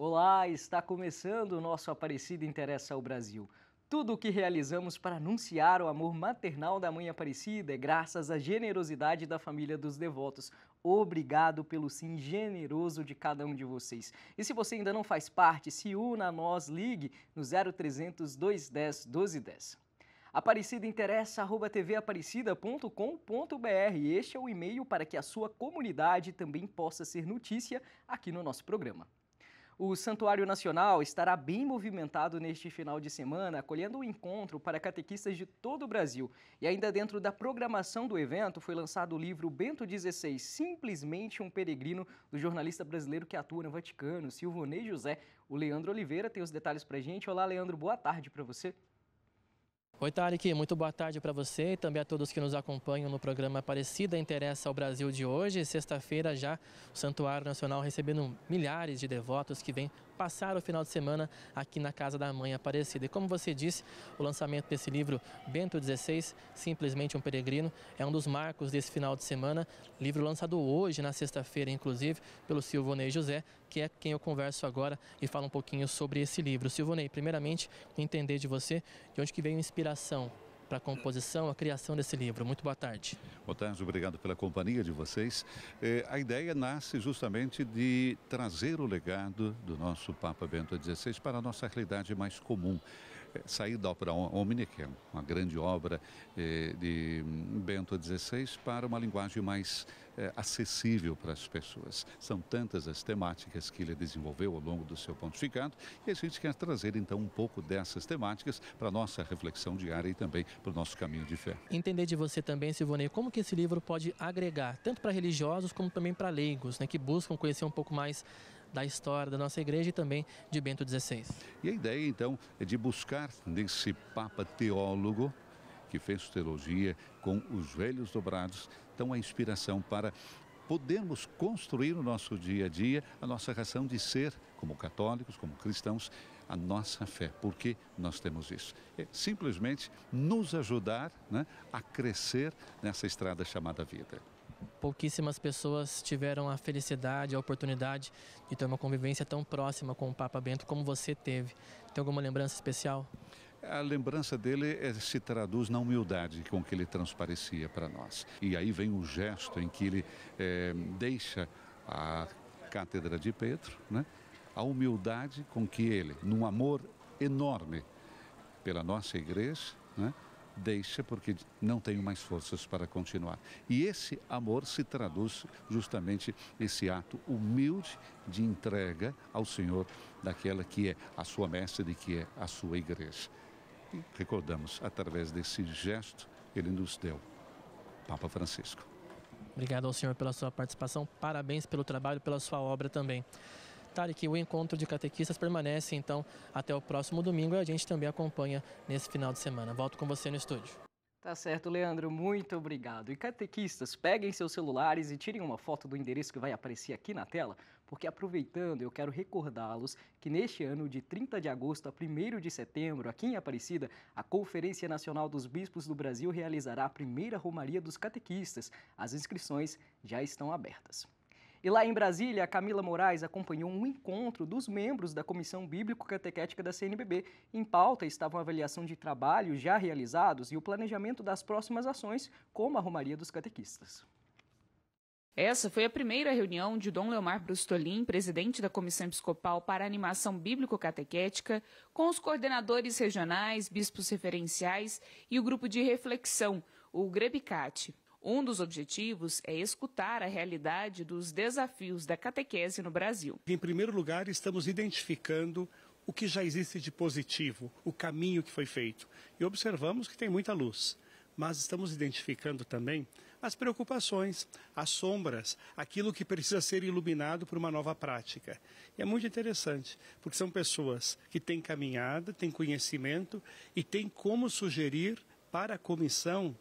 Olá, está começando o nosso Aparecida Interessa ao Brasil. Tudo o que realizamos para anunciar o amor maternal da Mãe Aparecida é graças à generosidade da família dos devotos. Obrigado pelo sim generoso de cada um de vocês. E se você ainda não faz parte, se una a nós, ligue no 0300 210 1210. Aparecida interessa arroba tvAparecida.com.br. Este é o e-mail para que a sua comunidade também possa ser notícia aqui no nosso programa. O Santuário Nacional estará bem movimentado neste final de semana, acolhendo um encontro para catequistas de todo o Brasil. E ainda dentro da programação do evento foi lançado o livro Bento XVI, Simplesmente um Peregrino, do jornalista brasileiro que atua no Vaticano, Silvonei José. O Leandro Oliveira tem os detalhes para gente. Olá, Leandro, boa tarde para você. Oi, Tarek, muito boa tarde para você e também a todos que nos acompanham no programa Aparecida Interessa ao Brasil de hoje. Sexta-feira já o Santuário Nacional recebendo milhares de devotos que vêm passar o final de semana aqui na Casa da Mãe Aparecida. E como você disse, o lançamento desse livro Bento XVI, Simplesmente um Peregrino, é um dos marcos desse final de semana. Livro lançado hoje, na sexta-feira, inclusive, pelo Silvonei José, que é quem eu converso agora e falo um pouquinho sobre esse livro. Silvonei, primeiramente, entender de você de onde que veio a inspiração para a composição, a criação desse livro. Muito boa tarde. Boa tarde, obrigado pela companhia de vocês. É, a ideia nasce justamente de trazer o legado do nosso Papa Bento XVI para a nossa realidade mais comum sair da ópera Omni, que é uma grande obra eh, de Bento XVI, para uma linguagem mais eh, acessível para as pessoas. São tantas as temáticas que ele desenvolveu ao longo do seu pontificado e a gente quer trazer então um pouco dessas temáticas para a nossa reflexão diária e também para o nosso caminho de fé. Entender de você também, Silvonei, como que esse livro pode agregar tanto para religiosos como também para leigos, né, que buscam conhecer um pouco mais da história da nossa igreja e também de Bento XVI. E a ideia, então, é de buscar nesse Papa teólogo que fez teologia com os velhos dobrados, então a inspiração para podermos construir no nosso dia a dia a nossa razão de ser, como católicos, como cristãos, a nossa fé. porque nós temos isso? É simplesmente nos ajudar né, a crescer nessa estrada chamada vida pouquíssimas pessoas tiveram a felicidade, a oportunidade de ter uma convivência tão próxima com o Papa Bento como você teve. Tem alguma lembrança especial? A lembrança dele é, se traduz na humildade com que ele transparecia para nós. E aí vem o gesto em que ele é, deixa a Cátedra de Pedro, né? a humildade com que ele, num amor enorme pela nossa igreja, né? deixa porque não tenho mais forças para continuar. E esse amor se traduz justamente esse ato humilde de entrega ao Senhor daquela que é a sua mestra e que é a sua igreja. E recordamos, através desse gesto, ele nos deu Papa Francisco. Obrigado ao senhor pela sua participação, parabéns pelo trabalho, pela sua obra também detalhe que o encontro de catequistas permanece então até o próximo domingo e a gente também acompanha nesse final de semana. Volto com você no estúdio. Tá certo, Leandro, muito obrigado. E catequistas, peguem seus celulares e tirem uma foto do endereço que vai aparecer aqui na tela, porque aproveitando, eu quero recordá-los que neste ano, de 30 de agosto a 1 de setembro, aqui em Aparecida, a Conferência Nacional dos Bispos do Brasil realizará a primeira Romaria dos Catequistas. As inscrições já estão abertas. E lá em Brasília, a Camila Moraes acompanhou um encontro dos membros da Comissão Bíblico-Catequética da CNBB. Em pauta estavam a avaliação de trabalhos já realizados e o planejamento das próximas ações, como a Romaria dos Catequistas. Essa foi a primeira reunião de Dom Leomar Brustolin, presidente da Comissão Episcopal para Animação Bíblico-Catequética, com os coordenadores regionais, bispos referenciais e o grupo de reflexão, o GREBICAT. Um dos objetivos é escutar a realidade dos desafios da catequese no Brasil. Em primeiro lugar, estamos identificando o que já existe de positivo, o caminho que foi feito. E observamos que tem muita luz mas estamos identificando também as preocupações, as sombras, aquilo que precisa ser iluminado por uma nova prática. E é muito interessante, porque são pessoas que têm caminhada, têm conhecimento e têm como sugerir para a comissão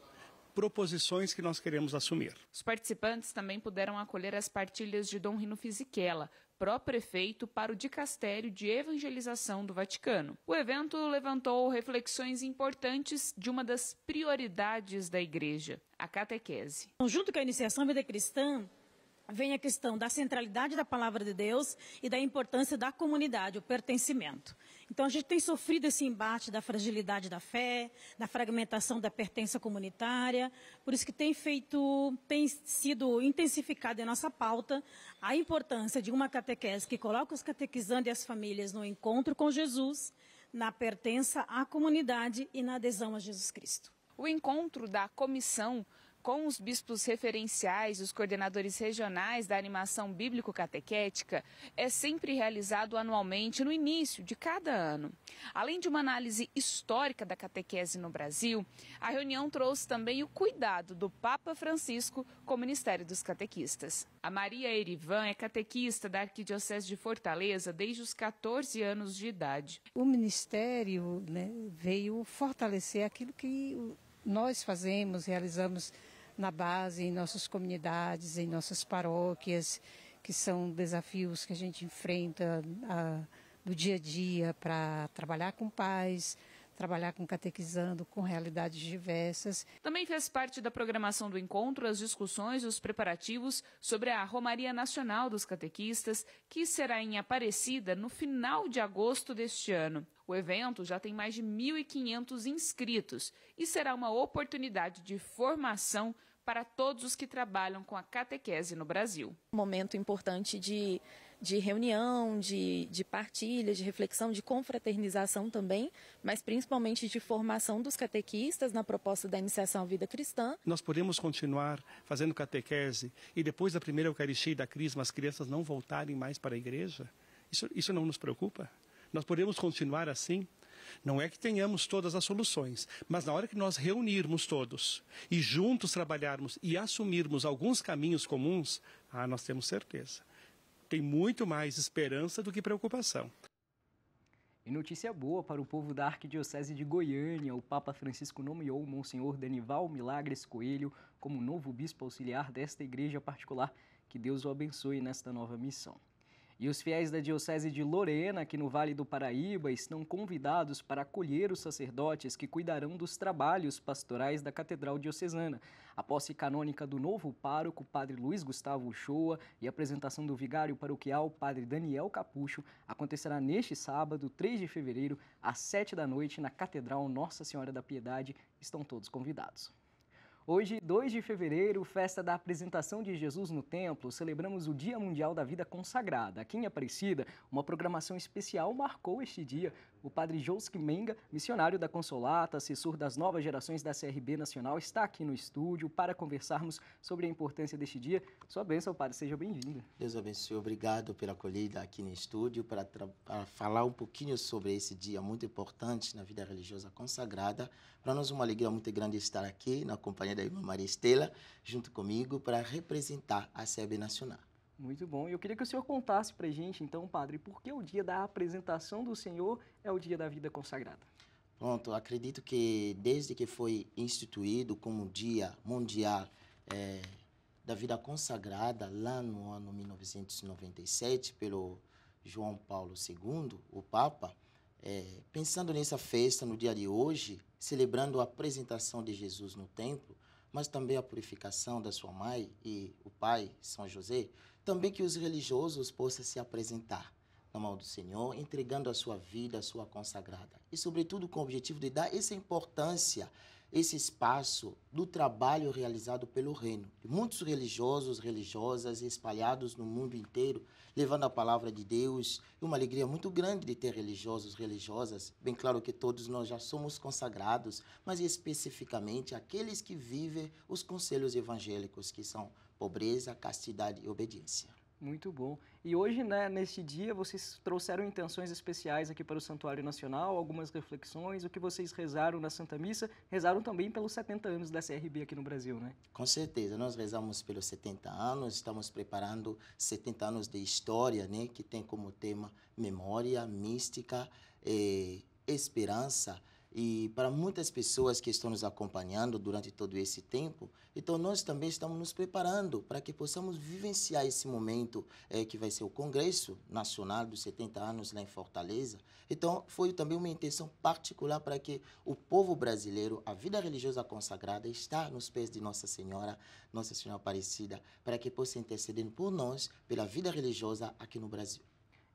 proposições que nós queremos assumir. Os participantes também puderam acolher as partilhas de Dom Rino Fisichella, pró-prefeito para o dicastério de evangelização do Vaticano. O evento levantou reflexões importantes de uma das prioridades da igreja, a catequese. Então, junto com a iniciação vida cristã, vem a questão da centralidade da palavra de Deus e da importância da comunidade, o pertencimento. Então a gente tem sofrido esse embate da fragilidade da fé, da fragmentação da pertença comunitária, por isso que tem feito, tem sido intensificada em nossa pauta a importância de uma catequese que coloca os catequizandos e as famílias no encontro com Jesus, na pertença à comunidade e na adesão a Jesus Cristo. O encontro da comissão com os bispos referenciais e os coordenadores regionais da animação bíblico-catequética é sempre realizado anualmente no início de cada ano. Além de uma análise histórica da catequese no Brasil, a reunião trouxe também o cuidado do Papa Francisco com o Ministério dos Catequistas. A Maria Erivan é catequista da Arquidiocese de Fortaleza desde os 14 anos de idade. O Ministério né, veio fortalecer aquilo que nós fazemos, realizamos na base, em nossas comunidades, em nossas paróquias, que são desafios que a gente enfrenta a, ah, do dia a dia para trabalhar com paz trabalhar com catequizando, com realidades diversas. Também fez parte da programação do encontro as discussões e os preparativos sobre a Romaria Nacional dos Catequistas, que será em Aparecida no final de agosto deste ano. O evento já tem mais de 1.500 inscritos e será uma oportunidade de formação para todos os que trabalham com a catequese no Brasil. Um momento importante de, de reunião, de, de partilha, de reflexão, de confraternização também, mas principalmente de formação dos catequistas na proposta da iniciação à vida cristã. Nós podemos continuar fazendo catequese e depois da primeira Eucaristia e da Crisma as crianças não voltarem mais para a igreja? Isso, isso não nos preocupa? Nós podemos continuar assim? Não é que tenhamos todas as soluções, mas na hora que nós reunirmos todos e juntos trabalharmos e assumirmos alguns caminhos comuns, ah, nós temos certeza. Tem muito mais esperança do que preocupação. E notícia boa para o povo da Arquidiocese de Goiânia, o Papa Francisco nomeou o Monsenhor Danival Milagres Coelho como novo bispo auxiliar desta igreja particular. Que Deus o abençoe nesta nova missão. E os fiéis da Diocese de Lorena, aqui no Vale do Paraíba, estão convidados para acolher os sacerdotes que cuidarão dos trabalhos pastorais da Catedral Diocesana. A posse canônica do novo pároco, Padre Luiz Gustavo Uchoa, e a apresentação do vigário paroquial, Padre Daniel Capucho, acontecerá neste sábado, 3 de fevereiro, às 7 da noite, na Catedral Nossa Senhora da Piedade. Estão todos convidados. Hoje, 2 de fevereiro, festa da apresentação de Jesus no templo, celebramos o Dia Mundial da Vida Consagrada. Aqui em Aparecida, uma programação especial marcou este dia o padre Jouski Menga, missionário da Consolata, assessor das novas gerações da CRB Nacional, está aqui no estúdio para conversarmos sobre a importância deste dia. Sua bênção, padre, seja bem-vindo. Deus abençoe, obrigado pela acolhida aqui no estúdio para, para falar um pouquinho sobre esse dia muito importante na vida religiosa consagrada. Para nós, uma alegria muito grande estar aqui na companhia da irmã Maria Estela, junto comigo, para representar a CRB Nacional. Muito bom. Eu queria que o senhor contasse para gente, então, padre, por que o dia da apresentação do Senhor é o dia da vida consagrada? Pronto, acredito que desde que foi instituído como Dia Mundial é, da Vida Consagrada, lá no ano 1997, pelo João Paulo II, o Papa, é, pensando nessa festa no dia de hoje, celebrando a apresentação de Jesus no templo, mas também a purificação da sua mãe e o pai, São José, também que os religiosos possam se apresentar na mão do Senhor, entregando a sua vida, a sua consagrada. E, sobretudo, com o objetivo de dar essa importância, esse espaço do trabalho realizado pelo reino. Muitos religiosos, religiosas espalhados no mundo inteiro, levando a palavra de Deus. E uma alegria muito grande de ter religiosos, religiosas. Bem claro que todos nós já somos consagrados, mas especificamente aqueles que vivem os conselhos evangélicos, que são pobreza, castidade e obediência. Muito bom. E hoje, né, neste dia, vocês trouxeram intenções especiais aqui para o Santuário Nacional, algumas reflexões, o que vocês rezaram na Santa Missa, rezaram também pelos 70 anos da CRB aqui no Brasil, né? Com certeza, nós rezamos pelos 70 anos, estamos preparando 70 anos de história, né, que tem como tema memória, mística, eh, esperança, e para muitas pessoas que estão nos acompanhando durante todo esse tempo, então nós também estamos nos preparando para que possamos vivenciar esse momento é, que vai ser o Congresso Nacional dos 70 anos lá em Fortaleza. Então foi também uma intenção particular para que o povo brasileiro, a vida religiosa consagrada, está nos pés de Nossa Senhora, Nossa Senhora Aparecida, para que possa interceder por nós, pela vida religiosa aqui no Brasil.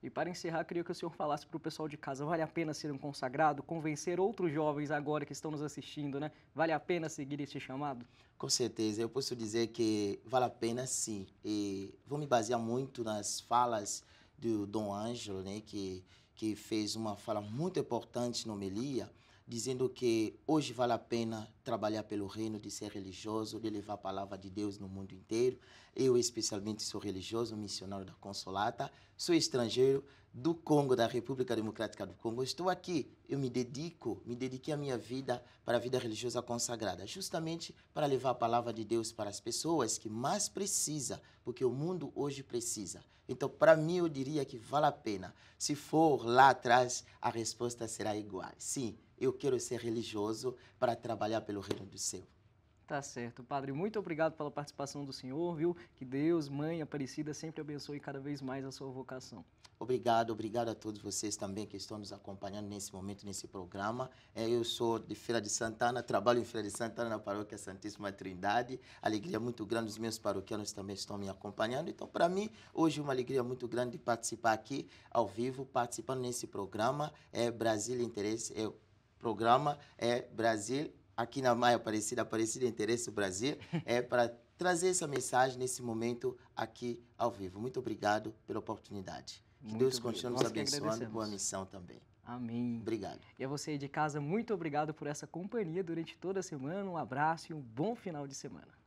E para encerrar, queria que o senhor falasse para o pessoal de casa, vale a pena ser um consagrado, convencer outros jovens agora que estão nos assistindo, né? Vale a pena seguir esse chamado? Com certeza, eu posso dizer que vale a pena sim. E vou me basear muito nas falas do Dom Ângelo, né, que que fez uma fala muito importante no Melia, dizendo que hoje vale a pena trabalhar pelo reino, de ser religioso, de levar a palavra de Deus no mundo inteiro. Eu, especialmente, sou religioso, missionário da Consolata, sou estrangeiro do Congo, da República Democrática do Congo. Estou aqui, eu me dedico, me dediquei a minha vida para a vida religiosa consagrada, justamente para levar a palavra de Deus para as pessoas que mais precisa, porque o mundo hoje precisa. Então, para mim, eu diria que vale a pena. Se for lá atrás, a resposta será igual. Sim, eu quero ser religioso para trabalhar pelo reino do céu. Tá certo, Padre. Muito obrigado pela participação do senhor, viu? Que Deus, Mãe Aparecida, sempre abençoe cada vez mais a sua vocação. Obrigado, obrigado a todos vocês também que estão nos acompanhando nesse momento, nesse programa. É, eu sou de Feira de Santana, trabalho em Feira de Santana, na paróquia Santíssima Trindade. Alegria muito grande, os meus paroquianos também estão me acompanhando. Então, para mim, hoje é uma alegria muito grande de participar aqui, ao vivo, participando nesse programa. É Brasil Interesse, é programa é Brasil, aqui na Maia Aparecida, Aparecida Interesse Brasil, é para trazer essa mensagem nesse momento aqui ao vivo. Muito obrigado pela oportunidade. Que muito Deus continue nos abençoando boa missão também. Amém. Obrigado. E a você aí de casa, muito obrigado por essa companhia durante toda a semana. Um abraço e um bom final de semana.